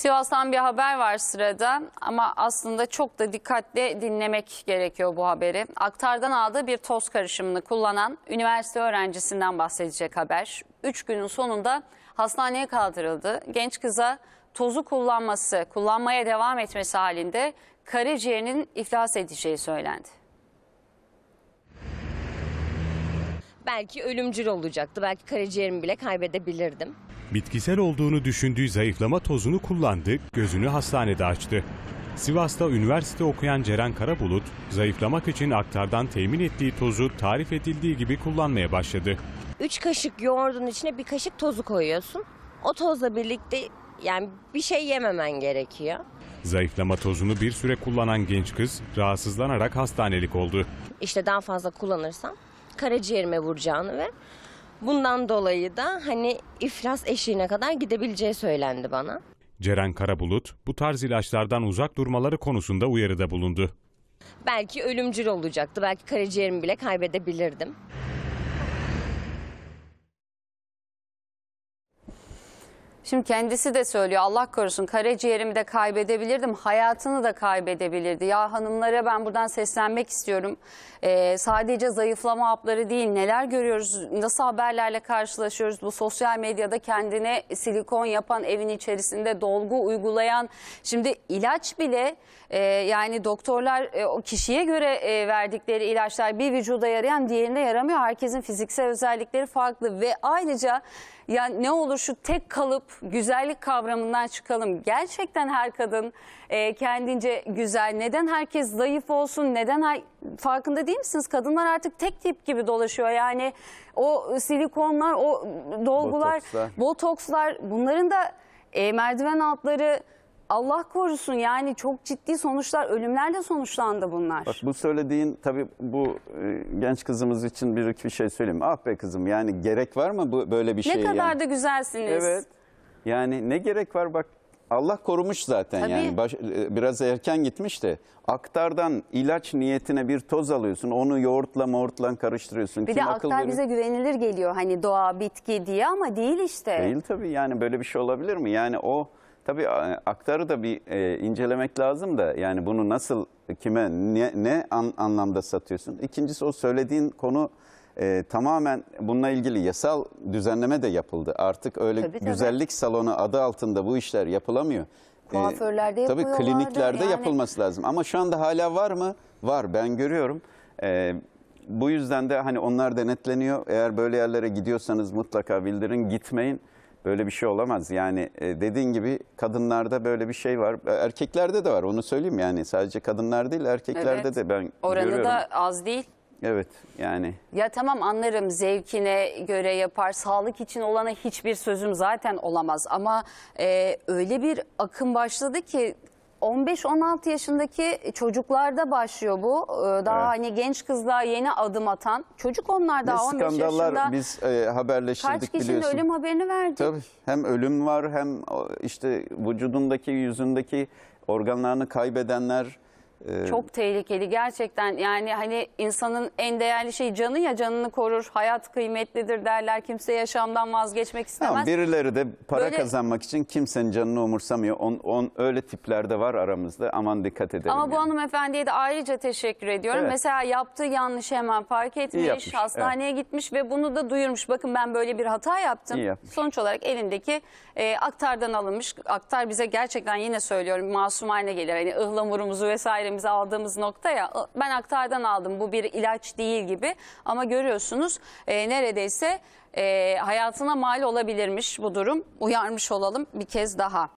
Sivas'tan bir haber var sırada ama aslında çok da dikkatle dinlemek gerekiyor bu haberi. Aktar'dan aldığı bir toz karışımını kullanan üniversite öğrencisinden bahsedecek haber. Üç günün sonunda hastaneye kaldırıldı. Genç kıza tozu kullanması, kullanmaya devam etmesi halinde karaciğerinin iflas edeceği söylendi. belki ölümcül olacaktı. Belki karaciğerimi bile kaybedebilirdim bitkisel olduğunu düşündüğü zayıflama tozunu kullandı, gözünü hastanede açtı. Sivas'ta üniversite okuyan Ceren Karabulut, zayıflamak için aktardan temin ettiği tozu tarif edildiği gibi kullanmaya başladı. 3 kaşık yoğurdun içine bir kaşık tozu koyuyorsun. O tozla birlikte yani bir şey yememen gerekiyor. Zayıflama tozunu bir süre kullanan genç kız rahatsızlanarak hastanelik oldu. İşte daha fazla kullanırsam karaciğerime vuracağını ve Bundan dolayı da hani iflas eşiğine kadar gidebileceği söylendi bana. Ceren Karabulut bu tarz ilaçlardan uzak durmaları konusunda uyarıda bulundu. Belki ölümcül olacaktı. Belki karaciğerimi bile kaybedebilirdim. Şimdi kendisi de söylüyor Allah korusun karaciğerimi de kaybedebilirdim, hayatını da kaybedebilirdi. Ya hanımlara ben buradan seslenmek istiyorum. Ee, sadece zayıflama hapları değil neler görüyoruz, nasıl haberlerle karşılaşıyoruz. Bu sosyal medyada kendine silikon yapan, evin içerisinde dolgu uygulayan. Şimdi ilaç bile e, yani doktorlar e, o kişiye göre e, verdikleri ilaçlar bir vücuda yarayan diğerine yaramıyor. Herkesin fiziksel özellikleri farklı ve ayrıca ya ne olur şu tek kalıp güzellik kavramından çıkalım. Gerçekten her kadın e, kendince güzel. Neden herkes zayıf olsun? Neden her... farkında değil misiniz? Kadınlar artık tek tip gibi dolaşıyor. Yani o silikonlar, o dolgular, botokslar, botokslar bunların da e, merdiven altları Allah korusun yani çok ciddi sonuçlar, ölümlerle sonuçlandı bunlar. Bak bu söylediğin tabii bu e, genç kızımız için bir iki şey söyleyeyim. Ah be kızım yani gerek var mı bu böyle bir şey? Ne kadar yani? da güzelsiniz. Evet. Yani ne gerek var bak Allah korumuş zaten Tabii. yani Baş, e, biraz erken gitmiş de aktardan ilaç niyetine bir toz alıyorsun onu yoğurtla mortla karıştırıyorsun. Bir Kim de aktar verir? bize güvenilir geliyor hani doğa bitki diye ama değil işte. Değil tabii yani böyle bir şey olabilir mi yani o Tabii e, aktarı da bir e, incelemek lazım da yani bunu nasıl kime ne, ne an, anlamda satıyorsun? İkincisi o söylediğin konu e, tamamen bununla ilgili yasal düzenleme de yapıldı. Artık öyle tabii, tabii. güzellik salonu adı altında bu işler yapılamıyor. E, Kuaförlerde e, Tabii kliniklerde yani. yapılması lazım. Ama şu anda hala var mı? Var ben görüyorum. E, bu yüzden de hani onlar denetleniyor. Eğer böyle yerlere gidiyorsanız mutlaka bildirin gitmeyin. Böyle bir şey olamaz. Yani e, dediğin gibi kadınlarda böyle bir şey var. E, erkeklerde de var onu söyleyeyim yani. Sadece kadınlar değil erkeklerde evet. de ben Oranı görüyorum. da az değil. Evet yani. Ya tamam anlarım zevkine göre yapar. Sağlık için olana hiçbir sözüm zaten olamaz. Ama e, öyle bir akım başladı ki 15-16 yaşındaki çocuklarda başlıyor bu. Ee, daha Evet. hani genç kızlar yeni adım atan. Çocuk onlar daha 15 skandallar yaşında. biz e, Kaç haberleştirdik kişinin biliyorsun. ölüm haberini verdik. Tabii hem ölüm var hem işte vücudundaki yüzündeki organlarını kaybedenler ee, Çok tehlikeli gerçekten yani hani insanın en değerli şey canı ya canını korur hayat kıymetlidir derler kimse yaşamdan vazgeçmek istemez. Tamam, birileri de para Böyle- kazanmak için kimsenin canını umursamıyor. On, on öyle tipler de var aramızda aman dikkat edelim. Ama yani. bu hanımefendiye de ayrıca teşekkür ediyorum. Evet. Mesela yaptığı yanlış hemen fark etmiş, yapmış, hastaneye gitmiş ve bunu da duyurmuş. Bakın ben böyle bir hata yaptım. yapmış. Sonuç olarak elindeki e, aktardan alınmış. Aktar bize gerçekten yine söylüyorum masum haline gelir. Hani ıhlamurumuzu vesaire ifademizi aldığımız noktaya ben aktardan aldım bu bir ilaç değil gibi ama görüyorsunuz e, neredeyse e, hayatına mal olabilirmiş bu durum uyarmış olalım bir kez daha.